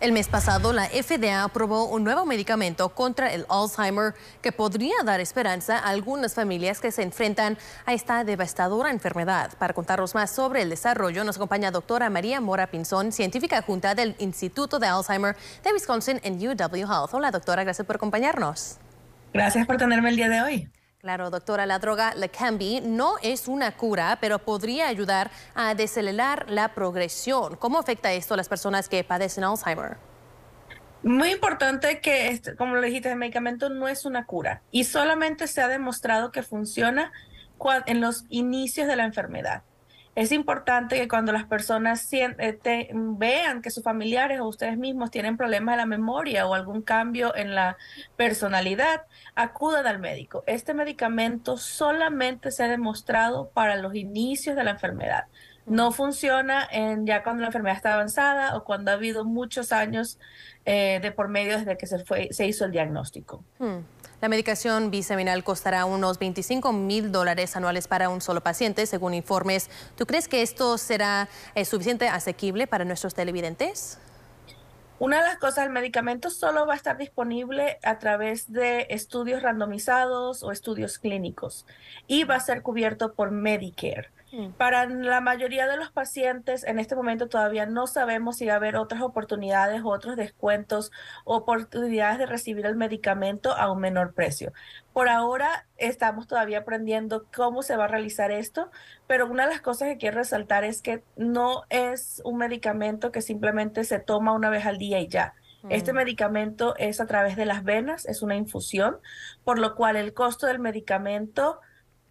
El mes pasado, la FDA aprobó un nuevo medicamento contra el Alzheimer que podría dar esperanza a algunas familias que se enfrentan a esta devastadora enfermedad. Para contarnos más sobre el desarrollo, nos acompaña doctora María Mora Pinzón, científica adjunta del Instituto de Alzheimer de Wisconsin en UW Health. Hola, doctora, gracias por acompañarnos. Gracias por tenerme el día de hoy. Claro, doctora, la droga Lecambi no es una cura, pero podría ayudar a desacelerar la progresión. ¿Cómo afecta esto a las personas que padecen Alzheimer? Muy importante que, este, como lo dijiste, el medicamento no es una cura y solamente se ha demostrado que funciona en los inicios de la enfermedad. Es importante que cuando las personas eh, vean que sus familiares o ustedes mismos tienen problemas de la memoria o algún cambio en la personalidad, acudan al médico. Este medicamento solamente se ha demostrado para los inicios de la enfermedad. No funciona ya cuando la enfermedad está avanzada o cuando ha habido muchos años eh, de por medio desde que se, hizo el diagnóstico. Hmm. La medicación biseminal costará unos 25 mil dólares anuales para un solo paciente, según informes. ¿Tú crees que esto será eh, suficiente, asequible para nuestros televidentes? Una de las cosas, el medicamento solo va a estar disponible a través de estudios randomizados o estudios clínicos y va a ser cubierto por Medicare. Mm. Para la mayoría de los pacientes, en este momento todavía no sabemos si va a haber otras oportunidades, otros descuentos, oportunidades de recibir el medicamento a un menor precio. Por ahora estamos todavía aprendiendo cómo se va a realizar esto, pero una de las cosas que quiero resaltar es que no es un medicamento que simplemente se toma una vez al día y ya. Este mm. medicamento es a través de las venas, es una infusión, por lo cual el costo del medicamento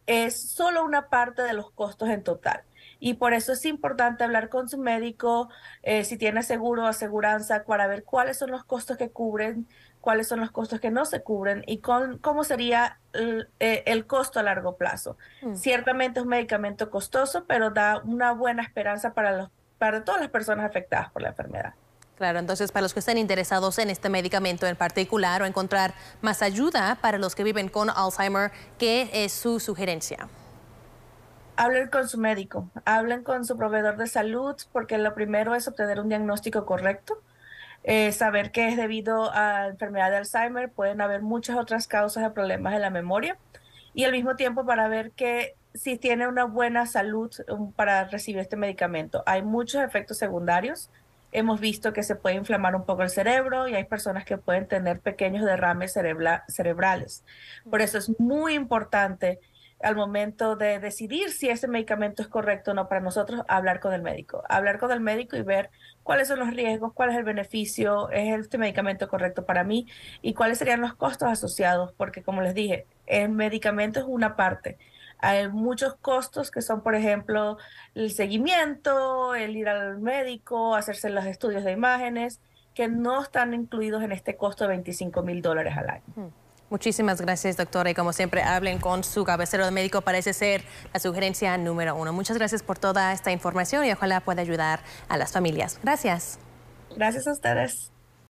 es solo una parte de los costos en total. Y por eso es importante hablar con su médico, eh, si tiene seguro o aseguranza, para ver cuáles son los costos que cubren, cuáles son los costos que no se cubren y cómo sería eh, el, costo a largo plazo. Mm. Ciertamente es un medicamento costoso, pero da una buena esperanza para, los, para todas las personas afectadas por la enfermedad. Claro, entonces para los que estén interesados en este medicamento en particular o encontrar más ayuda para los que viven con Alzheimer, ¿qué es su sugerencia? Hablen con su médico, hablen con su proveedor de salud, porque lo primero es obtener un diagnóstico correcto, eh, saber que es debido a enfermedad de Alzheimer, pueden haber muchas otras causas de problemas de la memoria, y al mismo tiempo para ver que si tiene una buena salud um, para recibir este medicamento. Hay muchos efectos secundarios, hemos visto que se puede inflamar un poco el cerebro y hay personas que pueden tener pequeños derrames cerebrales. Por eso es muy importante al momento de decidir si ese medicamento es correcto o no para nosotros, hablar con el médico. Hablar con el médico y ver cuáles son los riesgos, cuál es el beneficio, es este medicamento correcto para mí y cuáles serían los costos asociados, porque como les dije, el medicamento es una parte, hay muchos costos que son, por ejemplo, el seguimiento, el ir al médico, hacerse los estudios de imágenes, que no están incluidos en este costo de 25 mil dólares al año. Muchísimas gracias, doctora. Y como siempre, hablen con su cabecero de médico. Parece ser la sugerencia número uno. Muchas gracias por toda esta información y ojalá pueda ayudar a las familias. Gracias. Gracias a ustedes.